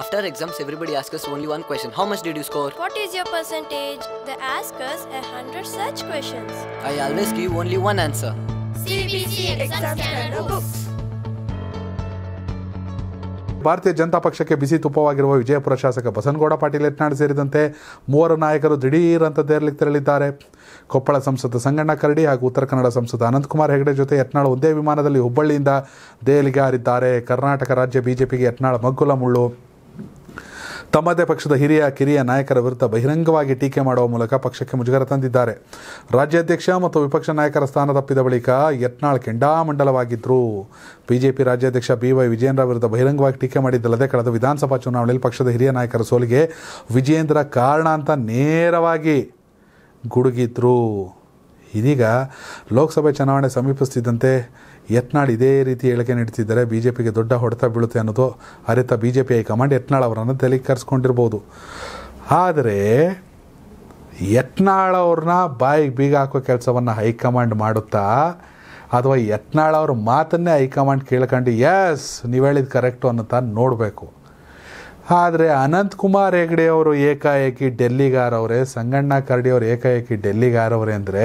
After exams everybody asks only one one question. How much did you score? What is your percentage? They ask us a hundred such questions. I always give only one answer. CBC exam standard books. ಭಾರತೀಯ ಜನತಾ ಪಕ್ಷಕ್ಕೆ ಬಿಸಿ ತುಪ್ಪವಾಗಿರುವ ವಿಜಯಪುರ ಶಾಸಕ ಬಸನಗೌಡ ಪಾಟೀಲ್ ಯತ್ನಾಳ್ ಸೇರಿದಂತೆ ಮೂವರು ನಾಯಕರು ದಿಢೀರಂತ ತೆರಳಿ ತೆರಳಿದ್ದಾರೆ ಕೊಪ್ಪಳ ಸಂಸದ ಸಂಗಣ್ಣ ಕರಡಿ ಹಾಗೂ ಉತ್ತರ ಕನ್ನಡ ಸಂಸದ ಅನಂತಕುಮಾರ್ ಹೆಗಡೆ ಜೊತೆ ಯತ್ನಾಳ್ ಒಂದೇ ವಿಮಾನದಲ್ಲಿ ಹುಬ್ಬಳ್ಳಿಯಿಂದ ದೆಹಲಿಗೆ ಹಾರಿದ್ದಾರೆ ಕರ್ನಾಟಕ ರಾಜ್ಯ ಬಿಜೆಪಿಗೆ ಯತ್ನಾಳ್ ಮಗ್ಗುಲ ಮುಳ್ಳು ತಮ್ಮದೇ ಪಕ್ಷದ ಹಿರಿಯ ಕಿರಿಯ ನಾಯಕರ ವಿರುದ್ಧ ಬಹಿರಂಗವಾಗಿ ಟೀಕೆ ಮಾಡುವ ಮೂಲಕ ಪಕ್ಷಕ್ಕೆ ಮುಜುಗರ ತಂದಿದ್ದಾರೆ ರಾಜ್ಯಾಧ್ಯಕ್ಷ ಮತ್ತು ವಿಪಕ್ಷ ನಾಯಕರ ಸ್ಥಾನ ತಪ್ಪಿದ ಬಳಿಕ ಯತ್ನಾಳ್ ಕೆಂಡಾಮಂಡಲವಾಗಿದ್ದರು ಬಿಜೆಪಿ ರಾಜ್ಯಾಧ್ಯಕ್ಷ ಬಿ ವೈ ವಿಜೇಂದ್ರ ವಿರುದ್ಧ ಬಹಿರಂಗವಾಗಿ ಟೀಕೆ ಮಾಡಿದ್ದಲ್ಲದೆ ಕಳೆದ ವಿಧಾನಸಭಾ ಚುನಾವಣೆಯಲ್ಲಿ ಪಕ್ಷದ ಹಿರಿಯ ನಾಯಕರ ಸೋಲಿಗೆ ವಿಜೇಂದ್ರ ಕಾರಣ ಅಂತ ನೇರವಾಗಿ ಗುಡುಗಿದ್ರು ಇದೀಗ ಲೋಕಸಭೆ ಚುನಾವಣೆ ಸಮೀಪಿಸುತ್ತಿದ್ದಂತೆ ಯತ್ನಾಳ್ ಇದೇ ರೀತಿ ಹೇಳಿಕೆ ನೀಡ್ತಿದ್ದಾರೆ ಬಿ ಜೆ ಪಿಗೆ ದೊಡ್ಡ ಹೊಡೆತ ಬೀಳುತ್ತೆ ಅನ್ನೋದು ಅರಿತ B J P high command Yatnal ಅವರನ್ನು ತಲೆಗೆ ಕರೆಸ್ಕೊಂಡಿರ್ಬೋದು ಆದರೆ ಯತ್ನಾಳ್ ಅವ್ರನ್ನ ಬಾಯಿಗೆ ಬೀಗ ಹಾಕೋ ಕೆಲಸವನ್ನು ಹೈಕಮಾಂಡ್ ಮಾಡುತ್ತಾ ಅಥವಾ ಯತ್ನಾಳ್ ಅವ್ರ ಮಾತನ್ನೇ ಹೈಕಮಾಂಡ್ ಕೇಳ್ಕೊಂಡು ಎಸ್ ನೀವು ಹೇಳಿದ ಕರೆಕ್ಟು ಅಂತ ನೋಡಬೇಕು ಆದರೆ ಅನಂತಕುಮಾರ್ ಹೆಗ್ಡೆ ಅವರು ಏಕಾಏಕಿ ಡೆಲ್ಲಿಗಾರವ್ರೆ ಸಂಗಣ್ಣ ಕರಡಿ ಅವರು ಏಕಾಏಕಿ ಡೆಲ್ಲಿಗಾರವ್ರೆ ಅಂದರೆ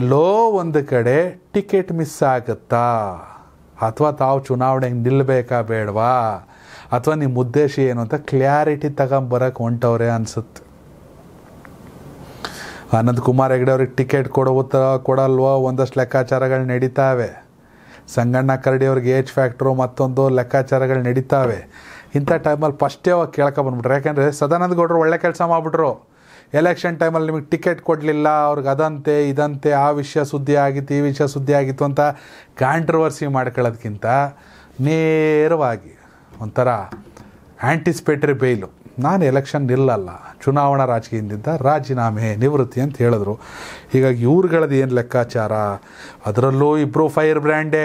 ಎಲ್ಲೋ ಒಂದು ಕಡೆ ಟಿಕೆಟ್ ಮಿಸ್ ಆಗುತ್ತಾ ಅಥವಾ ತಾವು ಚುನಾವಣೆಗೆ ನಿಲ್ಲಬೇಕಾ ಬೇಡವಾ ಅಥವಾ ನಿಮ್ಮ ಉದ್ದೇಶ ಏನು ಅಂತ ಕ್ಲಾರಿಟಿ ತಗೊಂಬರಕ್ಕೆ ಹೊಂಟವ್ರೆ ಅನಿಸುತ್ತೆ ಅನಂತಕುಮಾರ್ ಹೆಗಡೆ ಅವ್ರಿಗೆ ಟಿಕೆಟ್ ಕೊಡುತ್ತ ಕೊಡಲ್ವೋ ಒಂದಷ್ಟು ಲೆಕ್ಕಾಚಾರಗಳು ನಡೀತಾವೆ ಸಂಗಣ್ಣ ಕರಡಿ ಅವ್ರಿಗೆ ಏಜ್ ಫ್ಯಾಕ್ಟ್ರು ಮತ್ತೊಂದು ಲೆಕ್ಕಾಚಾರಗಳು ನಡೀತಾವೆ ಇಂಥ ಟೈಮಲ್ಲಿ ಫಸ್ಟೇ ಅವಾಗ ಬಂದ್ಬಿಟ್ರೆ ಯಾಕೆಂದರೆ ಸದಾನಂದ ಗೌಡರು ಒಳ್ಳೆ ಕೆಲಸ ಮಾಡಿಬಿಟ್ರು ಎಲೆಕ್ಷನ್ ಟೈಮಲ್ಲಿ ನಿಮಗೆ ಟಿಕೆಟ್ ಕೊಡಲಿಲ್ಲ ಅವ್ರಿಗೆ ಅದಂತೆ ಇದಂತೆ ಆ ವಿಷಯ ಸುದ್ದಿ ಆಗಿತ್ತು ಈ ವಿಷಯ ಸುದ್ದಿ ಆಗಿತ್ತು ಅಂತ ಕಾಂಟ್ರವರ್ಸಿ ಮಾಡ್ಕೊಳ್ಳೋದಕ್ಕಿಂತ ನೇರವಾಗಿ ಒಂಥರ ಆ್ಯಂಟಿಸ್ಪೇಟ್ರಿ ಬೇಯ್ಲು ನಾನು ಎಲೆಕ್ಷನ್ ನಿಲ್ಲಲ್ಲ ಚುನಾವಣಾ ರಾಜಕೀಯದಿಂದ ರಾಜೀನಾಮೆ ನಿವೃತ್ತಿ ಅಂತ ಹೇಳಿದ್ರು ಹೀಗಾಗಿ ಇವ್ರುಗಳದ್ದು ಏನು ಲೆಕ್ಕಾಚಾರ ಅದರಲ್ಲೂ ಇಬ್ಬರು ಫೈರ್ ಬ್ರ್ಯಾಂಡೇ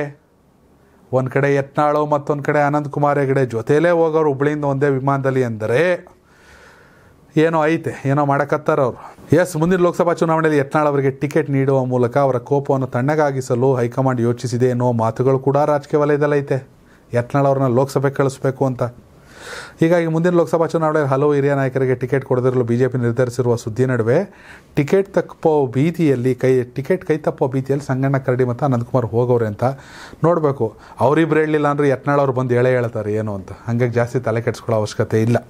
ಒಂದು ಕಡೆ ಯತ್ನಾಳು ಮತ್ತೊಂದು ಕಡೆ ಅನಂತ್ ಕುಮಾರ್ ಹೆಗಡೆ ಜೊತೆಯಲ್ಲೇ ಹೋಗೋರು ಹುಬ್ಳಿಯಿಂದ ಒಂದೇ ವಿಮಾನದಲ್ಲಿ ಎಂದರೆ ಏನೋ ಐತೆ ಏನೋ ಮಾಡಕತ್ತಾರ ಅವರು ಎಸ್ ಮುಂದಿನ ಲೋಕಸಭಾ ಚುನಾವಣೆಯಲ್ಲಿ ಯತ್ನಾಳ್ ಅವರಿಗೆ ಟಿಕೆಟ್ ನೀಡುವ ಮೂಲಕ ಅವರ ಕೋಪವನ್ನು ತಣ್ಣಗಾಗಿಸಲು ಹೈಕಮಾಂಡ್ ಯೋಚಿಸಿದೆ ಅನ್ನೋ ಮಾತುಗಳು ಕೂಡ ರಾಜಕೀಯ ವಲಯದಲ್ಲೈತೆ ಯತ್ನಾಳ್ ಅವ್ರನ್ನ ಲೋಕಸಭೆಗೆ ಕಳಿಸ್ಬೇಕು ಅಂತ ಹೀಗಾಗಿ ಮುಂದಿನ ಲೋಕಸಭಾ ಚುನಾವಣೆಯಲ್ಲಿ ಹಲವು ಹಿರಿಯ ನಾಯಕರಿಗೆ ಟಿಕೆಟ್ ಕೊಡದಿರಲು ಬಿಜೆಪಿ ನಿರ್ಧರಿಸಿರುವ ಸುದ್ದಿ ನಡುವೆ ಟಿಕೆಟ್ ತಪ್ಪೋ ಭೀತಿಯಲ್ಲಿ ಕೈ ಟಿಕೆಟ್ ಕೈ ತಪ್ಪೋ ಭೀತಿಯಲ್ಲಿ ಸಂಗಣ್ಣ ಕರಡಿ ಮತ್ತು ಅನಂತಕುಮಾರ್ ಹೋಗೋರೆ ಅಂತ ನೋಡಬೇಕು ಅವರಿಬ್ರು ಹೇಳಲಿಲ್ಲ ಅಂದರೆ ಯತ್ನಾಳ್ ಅವ್ರು ಬಂದು ಎಳೆ ಹೇಳ್ತಾರೆ ಏನು ಅಂತ ಹಾಗಾಗಿ ಜಾಸ್ತಿ ತಲೆ ಕೆಡಿಸ್ಕೊಳ್ಳೋ ಅವಶ್ಯಕತೆ ಇಲ್ಲ